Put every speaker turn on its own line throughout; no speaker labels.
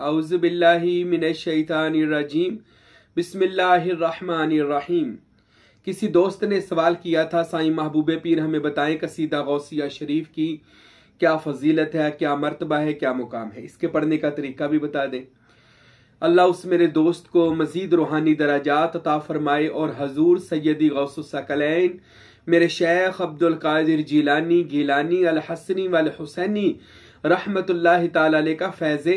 आउज़बिल्लिमिनशैतानरजीम बिसमीम किसी दोस्त ने सवाल किया था साईं महबूब पीर हमें बताएं कसीदा गौसिया शरीफ की क्या फजीलत है क्या मरतबा है क्या मुकाम है इसके पढ़ने का तरीका भी बता दें अल्लाह उस मेरे दोस्त को मजीद रूहानी दराजात अता फरमाए और हजूर सैदी गौसकलैन मेरे शेख अब्दुल कादिर जीलानी गीलानी अलहसनी वाल हुसैनी रहमत का फैजे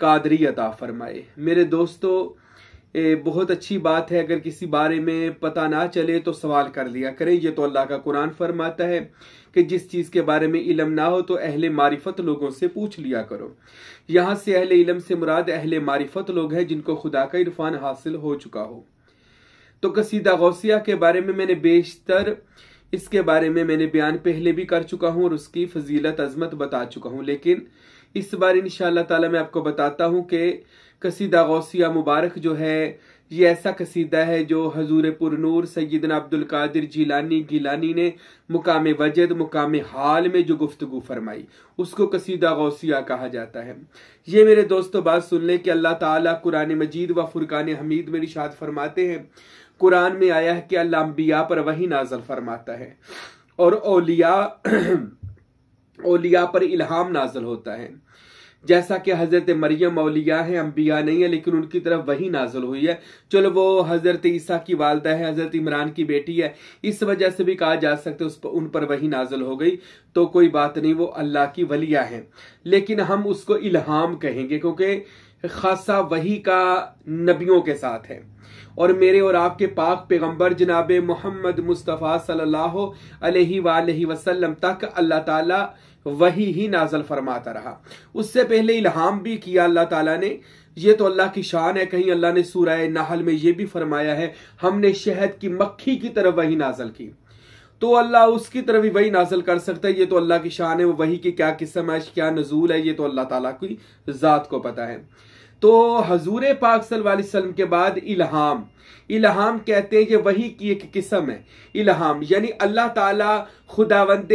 कादरी अता फरमाए मेरे दोस्तों ए, बहुत अच्छी बात है अगर किसी बारे में पता ना चले तो सवाल कर लिया करें ये तो अल्लाह का कुरान फरमाता है कि जिस चीज़ के बारे में इलम ना हो तो अहले मारिफत लोगों से पूछ लिया करो यहाँ से अहले इलम से मुराद अहले मारिफत लोग हैं जिनको खुदा का इरफान हासिल हो चुका हो तो कसीदा गौसिया के बारे में मैंने बेशतर इसके बारे में मैंने बयान पहले भी कर चुका हूँ और उसकी फजीलत अजमत बता चुका हूँ लेकिन इस बार इन ताला मैं आपको बताता हूँ कि कसीदा गौसिया मुबारक जो है ये ऐसा कसीदा है जो हजूर पुरनूर सैदना अब्दुल कादिर जिलानी गिलानी ने मुकाम वजद मुकाम हाल में जो गुफ्तगु फरमाई उसको कसीदा गौसिया कहा जाता है ये मेरे दोस्तों बात सुन लें कि अल्लाह ताला कुरान मजीद व फुरकान हमीद में निशाद फरमाते हैं कुरान में आया है कि अल्लाह अम्बिया पर वही नाजल फरमाता है और ओलिया ओलिया पर इल्हाम नाजल होता है जैसा कि हज़रत मरियम औलिया है अम्बिया नहीं है लेकिन उनकी तरफ वही नाजल हुई है चलो वो हज़रत ईसा की वालदा है हज़रत इमरान की बेटी है इस वजह से भी कहा जा सकता है उस पर उन पर वही नाजल हो गई तो कोई बात नहीं वो अल्लाह की वलिया है लेकिन हम उसको इल्हाम कहेंगे क्योंकि खासा वही का नबियों के साथ है और मेरे और आपके पाक पैगंबर जनाब मोहम्मद मुस्तफ़ा सल्लल्लाहु अलैहि वसल्लम तक अल्लाह ताला वही ही नाजल फरमाता रहा उससे पहले इल्हाम भी किया अल्लाह ताला ने ये तो अल्लाह की शान है कहीं अल्लाह ने सूर नाहल में ये भी फरमाया है हमने शहद की मक्खी की तरफ वही नाजल की तो अल्लाह उसकी तरफ ही वही नाजल कर सकता है ये तो अल्लाह की शान है वो वही की क्या किस्म है क्या नजूल है ये तो अल्लाह ताला की ज़ात को पता है तो हजूर पाक सल्लाम के बाद इलाहाम इलाहाम कहते हैं कि वही की एक किस्म है इलाहाम यानी अल्लाह ताला खुदावंद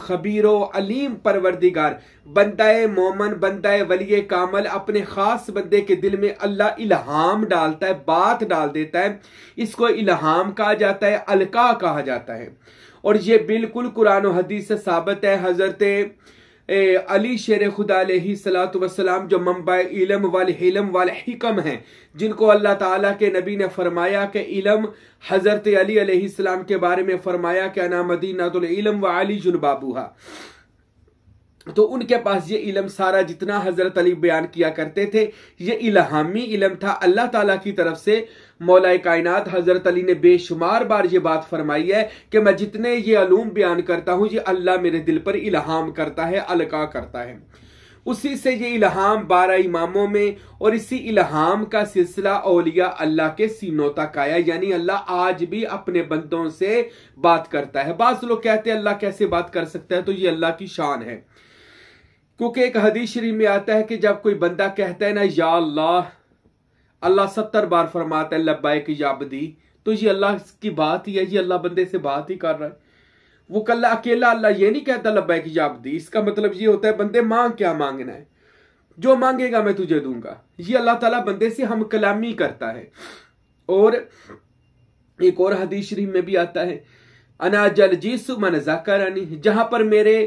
खबीर अलीम परवरदिगार बंदाए मोमन बंदाए वली कामल अपने खास बंदे के दिल में अल्लाह इलाहाम डालता है बात डाल देता है इसको इलाहाम कहा जाता है अलका कहा जाता है और ये बिल्कुल कुरान हदीस से साबित है हजरत अली शेर खुदा सलात वसलाम जो मम्बा इलम वाल हिलम वाल हिकम हैं जिनको अल्लाह ताला के नबी ने फरमाया कि इलम हज़रत अली सलाम के बारे में फरमाया कि अना मदीनातुल इलम व अली जुलबाबूहा तो उनके पास ये इलम सारा जितना हज़रत अली बयान किया करते थे ये इलाहामी इलम था अल्लाह ताला की तरफ से मौलाए कायनात हज़रत अली ने बेशुमार बार ये बात फरमाई है कि मैं जितने ये अलूम बयान करता हूँ ये अल्लाह मेरे दिल पर इलाहाम करता है अलका करता है उसी से ये इलाहाम बारह इमामों में और इसी इलाहाम का सिलसिला औलिया अल्लाह के सीनों तक आया यानी अल्लाह आज भी अपने बंदों से बात करता है बाज लोग कहते हैं अल्लाह कैसे बात कर सकता है तो ये अल्लाह की शान है क्योंकि एक हदीस शरीफ में आता है कि जब कोई बंदा कहता है ना या अल्लाह अल्लाह सत्तर बार फरमाता है लब्बाई की याबदी तो ये अल्लाह की बात ही है ये अल्लाह बंदे से बात ही कर रहा है वो कल्ला अकेला अल्लाह ये नहीं कहता लब्बाई की याबदी इसका मतलब ये होता है बंदे मांग क्या मांगना है जो मांगेगा मैं तुझे दूंगा ये अल्लाह ताला बंदे से हम कलामी करता है और एक और हदीस शरीफ में भी आता है अनाजल जीसु मन जाकर जहां पर मेरे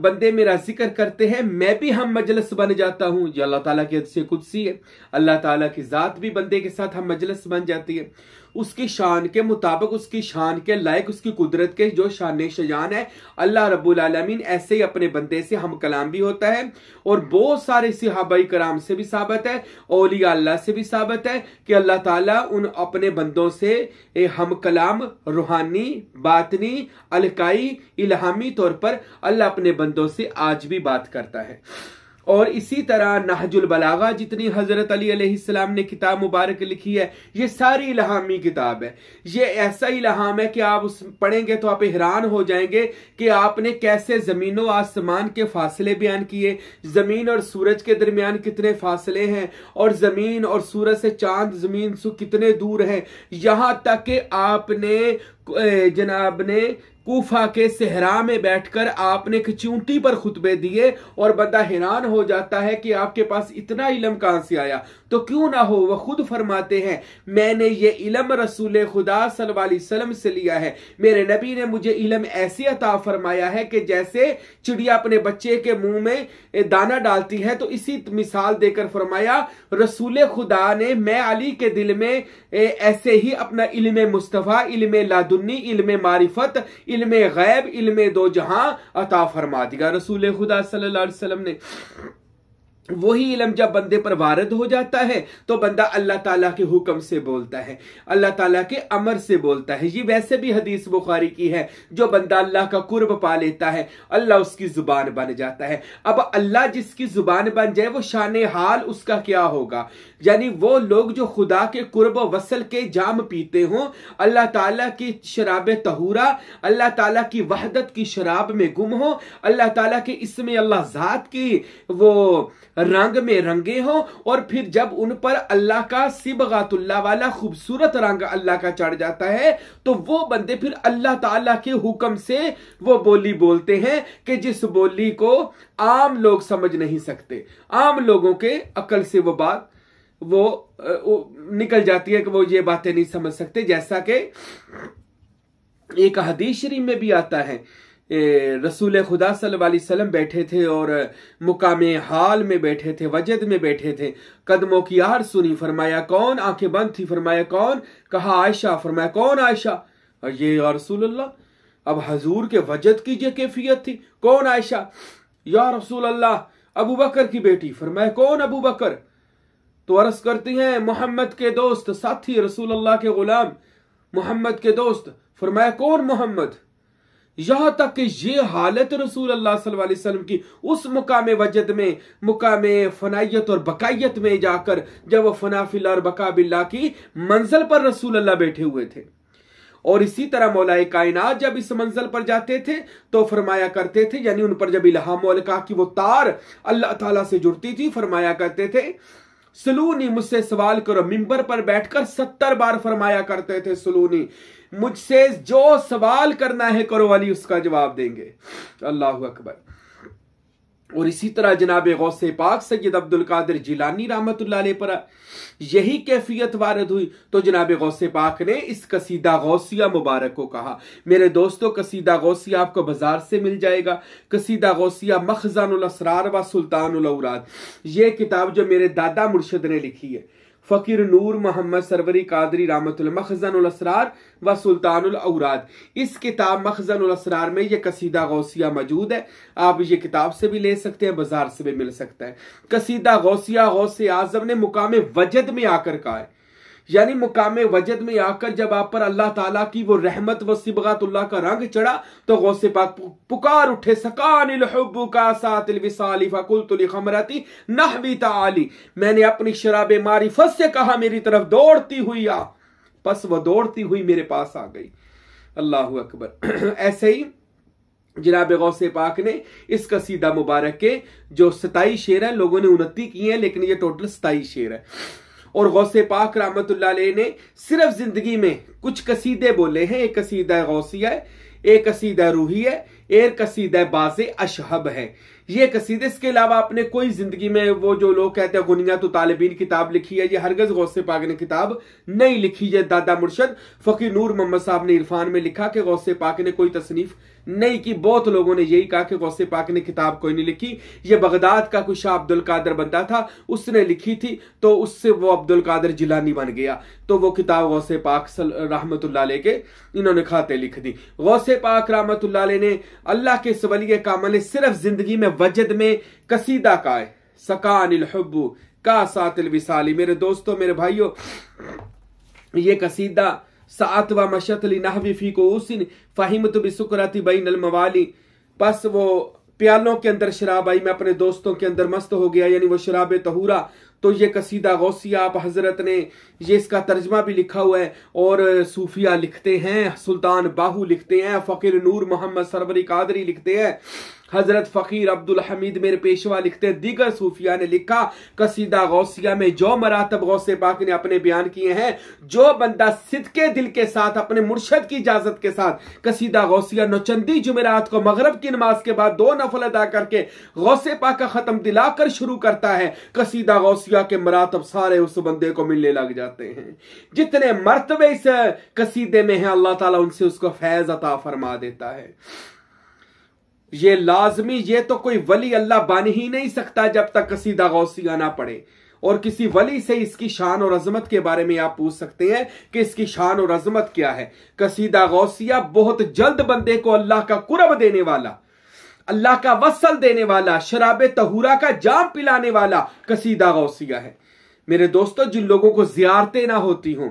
बंदे मेरा जिक्र करते हैं मैं भी हम मजलस बन जाता हूं ये अल्लाह ताला की कुछ कुदसी है अल्लाह ताला की जात भी बंदे के साथ हम मजलस बन जाती है उसकी शान के मुताबिक उसकी शान के लायक उसकी कुदरत के जो शान शजान है अल्लाह रब्बुल आलमीन ऐसे ही अपने बंदे से हम कलाम भी होता है और बहुत सारे सिहाबाई कराम से भी साबित है औलिया अल्लाह से भी साबित है कि अल्लाह ताला उन अपने बंदों से हम कलाम रूहानी बातनी अलकाई इलाहामी तौर पर अल्लाह अपने बंदों से आज भी बात करता है और इसी तरह नाहजुल बलागा जितनी हजरत अली सलाम ने किताब मुबारक लिखी है ये सारी इलाहामी किताब है ये ऐसा इलाहाम है कि आप उस पढ़ेंगे तो आप हैरान हो जाएंगे कि आपने कैसे जमीन व आसमान के फासले बयान किए जमीन और सूरज के दरमियान कितने फासले हैं और जमीन और सूरज से चांद जमीन से कितने दूर है यहां तक कि आपने जनाब ने कोफा के सहरा में बैठकर आपने एक चूंटी पर खुतबे दिए और बंदा हैरान हो जाता है कि आपके पास इतना इलम कहां से आया तो क्यों ना हो वह खुद फरमाते हैं मैंने ये इलम रसूल खुदा सल्लाम से लिया है मेरे नबी ने मुझे इलम ऐसी अता फरमाया है कि जैसे चिड़िया अपने बच्चे के मुंह में दाना डालती है तो इसी मिसाल देकर फरमाया रसूल खुदा ने मैं अली के दिल में ऐसे ही अपना इलम मुस्तफ़ा इलम लादुन्नी इलम मारिफत इल्म गैब इल्म दो जहां अता फरमा दिया रसूल खुदा सल्लल्लाहु अलैहि वसल्लम ने वही इलम जब बंदे पर वारद हो जाता है तो बंदा अल्लाह ताला के हुक्म से बोलता है अल्लाह ताला के अमर से बोलता है ये वैसे भी हदीस बुखारी की है जो बंदा अल्लाह का कुर्ब पा लेता है अल्लाह उसकी जुबान बन जाता है अब अल्लाह जिसकी जुबान बन जाए वो शान हाल उसका क्या होगा यानी वो लोग जो खुदा के कुर्ब वसल के जाम पीते हों अल्लाह तला की शराब तहूरा अल्लाह तला की वहदत की शराब में गुम हो अल्लाह तला के इसमें अल्लाह जात की वो रंग में रंगे हों और फिर जब उन पर अल्लाह का सिबगातुल्ला वाला खूबसूरत रंग अल्लाह का चढ़ जाता है तो वो बंदे फिर अल्लाह ताला के हुक्म से वो बोली बोलते हैं कि जिस बोली को आम लोग समझ नहीं सकते आम लोगों के अकल से वो बात वो, वो निकल जाती है कि वो ये बातें नहीं समझ सकते जैसा कि एक हदीश शरीफ में भी आता है रसूल खुदा सल्लम बैठे थे और मुकाम हाल में बैठे थे वजद में बैठे थे कदमों की आर सुनी फरमाया कौन आंखें बंद थी फरमाया कौन कहा आयशा फरमाया कौन आयशा और ये या रसूल अल्लाह अब हजूर के वजद की जो कैफियत थी कौन आयशा या रसूल अल्लाह अबू बकर की बेटी फरमाया कौन अबू बकर तो अर्ज करती हैं मोहम्मद के दोस्त साथी रसूल अल्लाह के गुलाम मोहम्मद के दोस्त फरमाया कौन मोहम्मद यहां तक कि ये हालत रसूल अल्लाह सल्लल्लाहु अलैहि वसल्लम की उस मुकाम वजद में मुकाम फनाइत और बकाइत में जाकर जब वह फनाफिल्ला और बकाबिल्ला की मंजिल पर रसूल अल्लाह बैठे हुए थे और इसी तरह मौलाए कायनात जब इस मंजिल पर जाते थे तो फरमाया करते थे यानी उन पर जब इलाहाम की वो तार अल्लाह ताला से जुड़ती थी फरमाया करते थे सलूनी मुझसे सवाल करो मिंबर पर बैठकर सत्तर बार फरमाया करते थे सलूनी मुझसे जो सवाल करना है करो वाली उसका जवाब देंगे अल्लाह अकबर और इसी तरह जनाब गौस पाक सैद अब्दुल कादिर जिलानी रामत पर यही कैफियत वारद हुई तो जनाब गौस पाक ने इस कसीदा गौसिया मुबारक को कहा मेरे दोस्तों कसीदा गौसिया आपको बाजार से मिल जाएगा कसीदा गौसिया असरार व सुल्तान ये किताब जो मेरे दादा मुर्शद ने लिखी है फकीर नूर मोहम्मद सरवरी कादरी रामतुल मखजन असरार व सुल्तान औराद इस किताब मखजन असरार में ये कसीदा गौसिया मौजूद है आप ये किताब से भी ले सकते हैं बाजार से भी मिल सकता है कसीदा गौसिया गौसे आजम ने मुकाम वजद में आकर कहा है यानी मुकाम वजद में आकर जब आप पर अल्लाह ताला की वो रहमत व सिबगातुल्लाह का रंग चढ़ा तो गौसे पाक पुकार उठे सकानती नहवी ताली मैंने अपनी शराब फस से कहा मेरी तरफ दौड़ती हुई आ बस वह दौड़ती हुई मेरे पास आ गई अल्लाह अकबर ऐसे ही जनाब से पाक ने इस कसीदा मुबारक के जो सताई शेर है लोगों ने उन्नति की है लेकिन ये टोटल सताई शेर है और गौसे पाक रामत ने सिर्फ जिंदगी में कुछ कसीदे बोले हैं एक कसीदा गौसिया है एक कसीदा रूही है एयर कसीदा बाज अशहब है ये कसीदे इसके अलावा आपने कोई जिंदगी में वो जो लोग कहते हैं गुनिया तो तालबीन किताब लिखी है ये हरगज गौसे पाक ने किताब नहीं लिखी है दादा मुर्शद फकीर नूर मोहम्मद साहब ने इरफान में लिखा कि गौसे पाक ने कोई तसनीफ नहीं की बहुत लोगों ने यही कहा कि गौसे पाक ने किताब कोई नहीं लिखी ये बगदाद का कुछ अब्दुल कादर बनता था उसने लिखी थी तो उससे वो अब्दुल कादर जिलानी बन गया तो वो किताब गौसे पाक रहमत के इन्होंने खाते लिख दी गौसे पाक रहमत ने अल्लाह के सवलिय का मन सिर्फ जिंदगी में वजद में कसीदा का है सका अनिल हब्बू का सातिल विसाली मेरे दोस्तों मेरे भाइयों ये कसीदा सात व मशतली नहवी फी को उसिन फ़ाहिमत बिसुकरती बैन अलमवाली बस वो प्यालों के अंदर शराब आई मैं अपने दोस्तों के अंदर मस्त हो गया यानी वो शराब तहूरा तो ये कसीदा गौसिया आप हज़रत ने ये इसका तर्जमा भी लिखा हुआ है और सूफिया लिखते हैं सुल्तान बाहू लिखते हैं फ़कीर नूर मोहम्मद सरवरी कादरी लिखते हैं हजरत फकीर अब्दुल हमीद मेरे पेशवा लिखते हैं दीगर सूफिया ने लिखा कसीदा गौसिया में जो मरातब गौसे पाक ने अपने बयान किए हैं जो बंदा सिद के दिल के साथ अपने मुर्शद की इजाजत के साथ कसीदा गौसिया नौचंदी जुमेरात को मगरब की नमाज के बाद दो नफल अदा करके गौसे पाक का खत्म दिलाकर शुरू करता है कसीदा गौसिया के मरातब सारे उस बंदे को मिलने लग जाते हैं जितने मरतबे इस कसीदे में है अल्लाह ताला उनसे उसको फैज अता फरमा देता है ये लाजमी ये तो कोई वली अल्लाह बन ही नहीं सकता जब तक कसीदा गौसिया ना पड़े और किसी वली से इसकी शान और अजमत के बारे में आप पूछ सकते हैं कि इसकी शान और अजमत क्या है कसीदा गौसिया बहुत जल्द बंदे को अल्लाह का कुरब देने वाला अल्लाह का वसल देने वाला शराब तहूरा का जाम पिलाने वाला कसीदा गौसिया है मेरे दोस्तों जिन लोगों को जियारते ना होती हों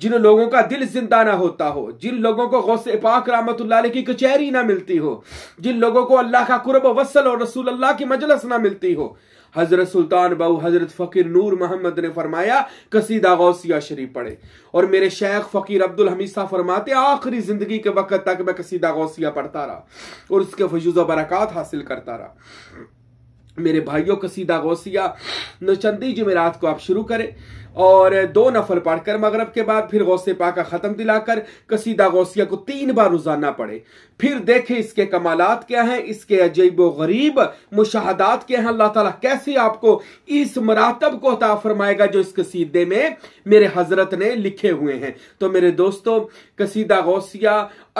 जिन लोगों का दिल जिंदा ना होता हो जिन लोगों को गौसे पाक रामत की कचहरी ना मिलती हो जिन लोगों को अल्लाह का कुरब वसल और रसूल अल्लाह की मजलस ना मिलती हो हजरत सुल्तान बाऊ हजरत फकीर नूर मोहम्मद ने फरमाया कसीदा गौसिया शरीफ पढ़े और मेरे शेख फकीर अब्दुल हमीसा फरमाते आखिरी जिंदगी के वक्त तक मैं कसीदा गौसिया पढ़ता रहा और उसके फजूज़ बरकत हासिल करता रहा मेरे भाइयों कसीदा गौसिया नचंदी जुमेरात को आप शुरू करें और दो नफल पढ़कर मगरब के बाद फिर गौसे पा का ख़त्म दिलाकर कसीदा गौसिया को तीन बार रोज़ाना पढ़े फिर देखे इसके कमालात क्या हैं इसके अजीब गरीब मुशाहदात क्या हैं अल्लाह ताला कैसे आपको इस मरातब को अता फरमाएगा जो इस कसीदे में मेरे हजरत ने लिखे हुए हैं तो मेरे दोस्तों कसीदा गौसिया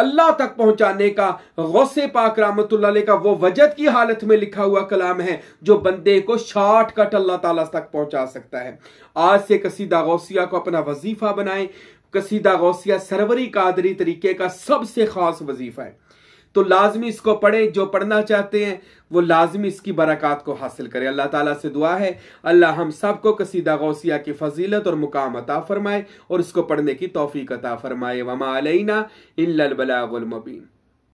अल्लाह तक पहुंचाने का गौसे पाक रामत का वो वजद की हालत में लिखा हुआ कलाम है जो बंदे को शार्ट कट अल्लाह तक पहुंचा सकता है आज से कसीदा गौसिया को अपना वजीफा बनाए कसीदा गौसिया सरवरी कादरी तरीके का सबसे खास वजीफा है तो लाजमी इसको पढ़े जो पढ़ना चाहते हैं वो लाजमी इसकी बरकत को हासिल करें अल्लाह ताला से दुआ है अल्लाह हम सब को कसीदा गौसिया की फजीलत और मुकाम अता फरमाए और इसको पढ़ने की तोफ़ीक अता फरमाए वमा अलैना इल्लल बलागुल मुबीन